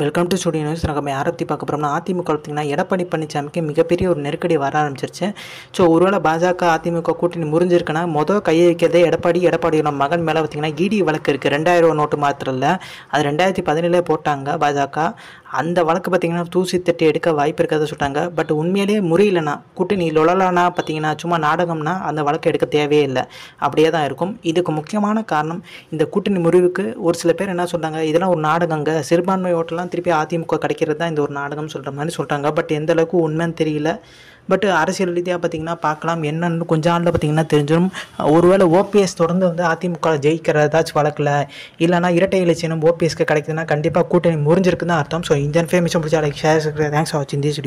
welcome to studio news நம்ம யாரை பற்றி பார்க்க போகிறோம்னா அதிமுக பார்த்திங்கன்னா எடப்பாடி பழனிசாமிக்கு மிகப்பெரிய ஒரு நெருக்கடி வர ஆரம்பிச்சிருச்சு ஸோ ஒருவேளை பாஜக அதிமுக கூட்டணி முறிஞ்சிருக்குன்னா மொதல் கையை வைக்கிறதே எடப்பாடி எடப்பாடியோட மகன் மேலே பார்த்திங்கன்னா இடி e வழக்கு இருக்குது ரெண்டாயிரம் நோட்டு மாத்திரம் இல்லை அது ரெண்டாயிரத்தி பதினேழு போட்டாங்க பாஜக அந்த வழக்கு பார்த்தீங்கன்னா தூசி தட்டி எடுக்க வாய்ப்பு இருக்கிறத சொல்லிட்டாங்க பட் உண்மையிலேயே முறையிலனா கூட்டணி லொழலானா பார்த்திங்கன்னா சும்மா நாடகம்னா அந்த வழக்கு எடுக்க தேவையே இல்லை அப்படியே தான் இருக்கும் இதுக்கு முக்கியமான காரணம் இந்த கூட்டணி முறிவுக்கு ஒரு சில பேர் என்ன சொல்கிறாங்க இதெல்லாம் ஒரு நாடகங்க சிறுபான்மை ஓட்டெல்லாம் திருப்பி அதிமுக கிடைக்கிறது தான் இந்த ஒரு நாடகம்னு சொல்கிற மாதிரி சொல்கிறாங்க பட் எந்த அளவுக்கு உண்மைன்னு தெரியல பட் அரசியல் ரீதியாக பார்த்தீங்கன்னா பார்க்கலாம் என்னன்னு கொஞ்ச நாளில் பார்த்தீங்கன்னா தெரிஞ்சிடும் ஒருவேளை ஓபிஎஸ் தொடர்ந்து வந்து அதிமுக ஜெயிக்கிற ஏதாச்சும் வழக்கில் இல்லைனா இரட்டை இலை ஓபிஎஸ்க்கு கிடைக்குதுன்னா கண்டிப்பாக கூட்டணி முறிஞ்சிருக்குன்னு அர்த்தம் ஸோ இந்த இன்ஃபர்மேஷன் பிடிச்ச லைக் ஷேர் தேங்க்ஸ் ஃபார் வாட்சிங் திஸ்